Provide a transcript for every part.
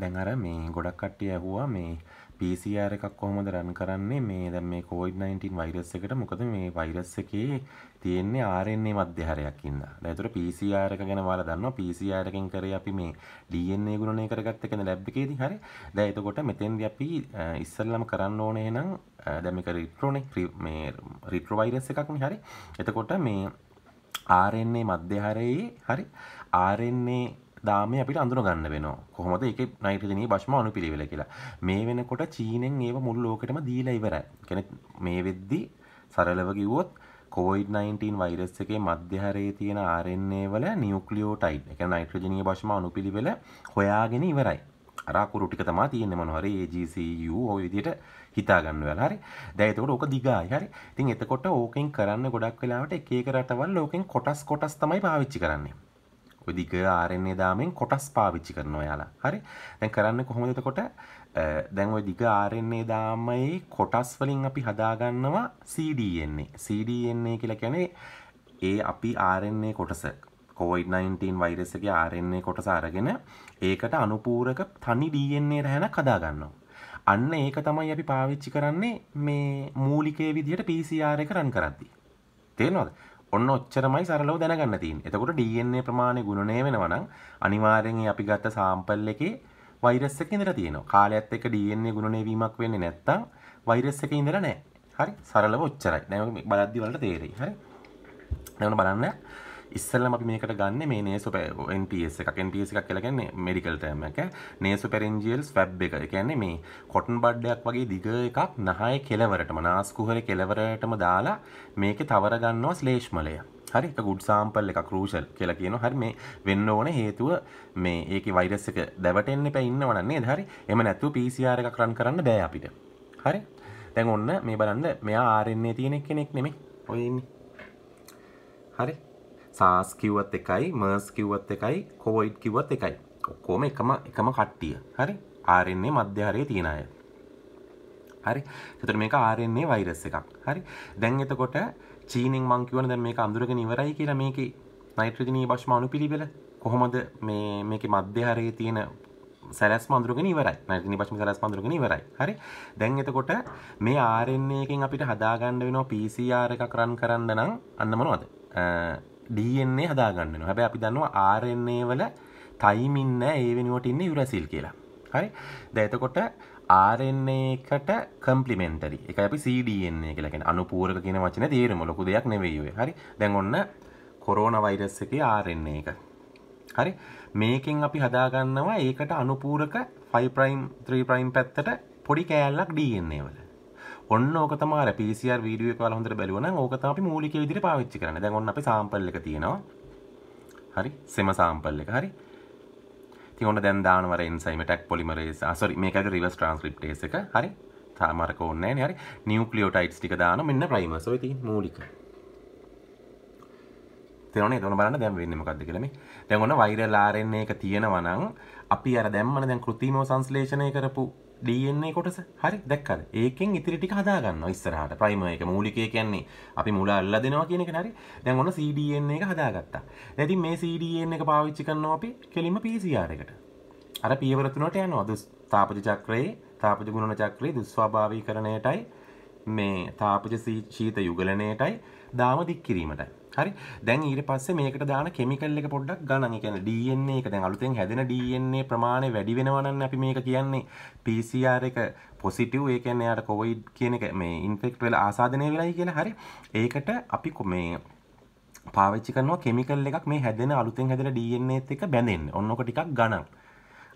දැන් අර මේ ගොඩක් කට්ටිය ඇහුවා මේ PCR එකක් කොහොමද රන් කරන්නේ මේ දැන් මේ COVID-19 වෛරස් එකට මොකද මේ වෛරස් එකේ තියෙන්නේ RNA මධ්‍යහරයක් ඉන්නා. දැන් ඒතර PCR එක ගැන ඔයාලා දන්නවා PCR එකෙන් කරේ අපි මේ DNA ගුණනය කරගත්ත එකනේ ලැබ් එකේදී හරි. දැන් එතකොට මෙතෙන්දී අපි ඉස්සෙල්ලාම කරන්න ඕනේ එහෙනම් දැන් මේක රිට්‍රෝනේ මේ රිට්‍රෝ වෛරස් එකක්නේ හරි. එතකොට මේ RNA මධ්‍යහරයේ හරි RNA දාම අපිට අඳුරගන්න වෙන කොහොමද එක නයිටජනී බශ්ම අනු පිළිවෙල කියලා මේ වෙනකොට චීනෙන් ඒ මුල් ලෝකටම දීලා ඉවරයි කෙන මේ වෙද්දි සරලව කිව්වොත් කෝයිඩ්-19 වෛරස් එකේ මධ්‍යහරයේ තියෙන RNA වල නියුක්ලියෝටයිඩ් එක නයිට්‍රජනීය බශ්ම අණුපිළිවෙල හොයාගෙන ඉවරයි. අර අකුරු ටික තමයි තියෙන්නේ මොනවා හරි AGCU e ඔය විදිහට හිතා ගන්න වෙලා හරි. දැන් එතකොට ඕක දිගායි හරි. ඉතින් එතකොට ඕකෙන් කරන්න ගොඩක් වෙලාවට එක එක රටවල් ඕකෙන් කොටස් කොටස් තමයි පාවිච්චි කරන්නේ. දිග ආරෙන්නේ දාමෙන් කොටස් පාවිච්චි කරනවා යාලා හරි දැන් කරන්න කොහොමද එතකොට දැන් ওই දිග RNA දාමයේ කොටස් වලින් අපි හදාගන්නවා cDNA cDNA කියලා කියන්නේ ඒ අපි RNA කොටස COVID-19 වෛරස් එකේ RNA කොටස අරගෙන ඒකට අනුපූරක තනි DNA රැහැනක් හදාගන්නවා අන්න ඒක තමයි අපි පාවිච්චි කරන්නේ මේ මූලිකයේ විදිහට PCR එක රන් කරද්දී තේරෙනවද ඔන්න ඔච්චරමයි සරලව දැනගන්න තින් එතකොට DNA ප්‍රමාණය ගුණනය වෙනවනම් අනිවාර්යෙන් අපි ගත්ත සාම්පල් එකේ වෛරස් එක ඉඳලා තියෙනවා කාලයත් එක්ක DNA ගුණනය වීමක් වෙන්නේ නැත්තම් වෛරස් එක ඉඳලා නැහැ හරි සරලව ඔච්චරයි දැන් බලද්දි වලට තේරෙයි හරි දැන් බලන්න ඉස්සල්ලම අපි මේකට ගන්න මේ නේසු NPS එකක් NPS එකක් කියලා කියන්නේ මෙඩිකල් ටර්ම් එක නේසු පැරෙන්ජියල් ස්වැබ් එක. ඒ කියන්නේ මේ කොටන් බඩයක් වගේ දිග එකක් නහය කෙලවරටම නාස්කුහරේ කෙලවරටම දාලා මේකේ තවර ගන්නවා ශ්ලේෂ්මලය. හරි එක ගුඩ් සාම්පල් එක කරූෂල් කියලා කියන හරි මේ වෙන්න ඕන හේතුව මේ ඒක වෛරස් එක දැවටෙන්න එපා ඉන්නවනන්නේ හරි එම නැතුව PCR එකක් රන් කරන්න බෑ අපිට හරි දැන් ඔන්න මේ බලන්න මෙයා RNA තියෙන කෙනෙක් නෙමෙයි ඔය ඉන්නේ හරි සාස් කිව්වත් එකයි මර්ස් කිව්වත් එකයි කෝයිඩ් කිව්වත් එකයි ඔක්කොම එකම එකම කට්ටිය හරි ආරෙන්නේ මධ්‍යහරය තියෙන අය හරි චතර මේක ආරෙන්නේ වෛරස් එකක් හරි දැන් එතකොට චීනෙන් මංකිවන දැන් මේක අඳුරග නිවරයි කියලා මේක නයිට්‍රජනී භශ්මානු පිළිබෙල කොහොමද මේ මේක මධ්‍යහරයේ තියෙන සැලස් මන්දුරගෙන ඉවරයි නැතිනි පශ්ම සැලස් මන්දුරගෙන ඉවරයි හරි දැන් එතකොට මේ RNA එකෙන් අපිට හදාගන්න වෙනවා PCR එකක් රන් කරන්න නම් අන්න මොනවද ඩන්නේ හදාගන්න හැබ අපි දන්නවා ආරන්නේ වල තයිමින්න ඒ වෙනුවට ඉන්න යුරසිල් කියලා හරි දැතකොට ආරන්නේකට කම්පලිමෙන්ටරි එක අපි සඩන්නේ කලෙන අනුපූරක කියෙන වචන තේරම ලොකු දෙයක් නෙවෙේ හරි දැන් ඔන්න කොරෝන වෛරස් එක ආරන්නේ එක හරි මේකෙන් අපි හදාගන්නවා ඒකට අනුපූරක 5 ප්‍රයිම් 3 ප්‍රයිම් පැත්තට පොඩි කෑල්ලක් ඩන්නේ වල ඔන්න ඕක තමා PCR වීඩියෝ එක ඔයාලා හොඳට බලුවා නම් ඕක තමයි අපි මූලික විදිහට පාවිච්චි කරන්නේ. දැන් ඔන්න අපි sample එක තියෙනවා. හරි සෙම sample එක හරි. ඉතින් ඔන්න දැන් දානවර එන්සයිම ටැක් පොලිමරේස් ආ සෝරි මේකද රිවර්ස් ට්‍රාන්ස්ක්‍රිප්ටේස් එක හරි තාමරක ඕනේ නැහැ නේ හරි නියුක්ලියෝටයිඩ්ස් ටික දාන මෙන්න ප්‍රයිමර්ස් ඔය තියෙන මූලික තේරුණේ එතන බලන්න දැන් වෙන්නේ මොකද්ද කියලා මේ දැන් ඔන්න වෛරල් RNA එක තියෙනවා නම් අපි අර දැම්මන දැන් කෘත්‍රිමව සංශ්ලේෂණය කරපු DNA කොටස හරි දැක්කද ඒකෙන් ඉතිරි ටික හදා ගන්නවා ඉස්සරහට ප්‍රයිමර් එක මූලිකය කියන්නේ අපි මුල අල්ලලා දෙනවා කියන එක හරි දැන් ඔන්න cDNA එක හදාගත්තා දැන් ඉතින් මේ cDNA එක පාවිච්චි කරනවා අපි කෙලින්ම PCR එකට අර පියවර තුනට යනවා දුස්ථාපජ චක්‍රයේ තාපජ ගුණන චක්‍රයේ දුස්වාභාවීකරණයටයි මේ තාපජ ශීත යුගලණයටයි දාම දික් කිරීමටයි හරි දැන් ඊට පස්සේ මේකට දාන කෙමිකල් එක පොඩ්ඩක් ගණන්. ඒ කියන්නේ DNA එක දැන් අලුතෙන් හැදෙන DNA ප්‍රමාණය වැඩි වෙනවා නම් අපි මේක කියන්නේ PCR එක පොසිටිව් ඒ කියන්නේ යාට කොවිඩ් කියන එක මේ ඉන්ෆෙක්ට් වෙලා ආසාදනය වෙලයි කියලා හරි. ඒකට අපි මේ පාවිච්චි කරනවා කෙමිකල් එකක් මේ හැදෙන අලුතෙන් හැදෙන DNA එකත් එක්ක බැඳෙන්න. ඔන්නෝක ටිකක් ගණන්.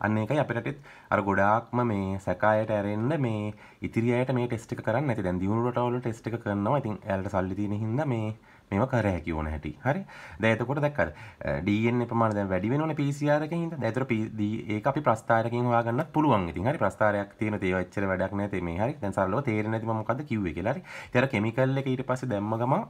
අන්න එකයි අපිටත් අර ගොඩාක්ම මේ සැකායට ඇරෙන්න්න මේ ඉතිරියට මේ ටෙස්ටික කරන්න ඇති දැන් දියුණුරටවල ටෙස්ටික කරනවා ඉතින් ඇල්ට සල්ලිතින හිද මේ මෙම කර හැකි ඕන හැටි හරි දැතකොට දැක්කර ඩියෙන් පමාද වැඩිවෙනන පිසිරක හිද දැතර ඒ අපි ප්‍රස්ථාරකින් වාගන්න පුළුවන් ඉතින් හරි ප්‍රස්ථාරයක් තියන තේ ච්චර වැඩක් නැතේ මේ හරි දැසල්ලෝ තේරනැතිම මොකද කිව්වේ කියලාරි තර කෙමිකල්ල එක ඊට පස දැම්මගම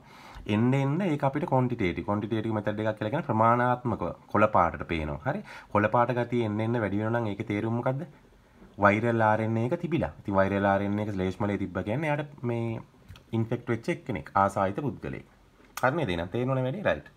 එන්න එන්න ඒ අපිට කොන්ටිටේට කොන්ටිටේට මෙතඩ එකක් කියලගෙන ප්‍රමාණාත්මක කොළ පාට පේනවා හරි කොළ පාට ගති එන්න එන්න වැඩිවෙනනම් ඒක තේරුම්කක්ද වෛරල්ලාරෙන්නේ එක තිබිලා ති වෛරලාරෙන්නේ එක ලේෂ්මලේ තිබ්බ කියන්න යට මේ ඉන්ෆෙක්ට් වෙච්ච එක්කෙනෙක් ආසාහිත පුද්ගලෙක් හරන්නේ දෙන තේරුණ වැඩි රයිට්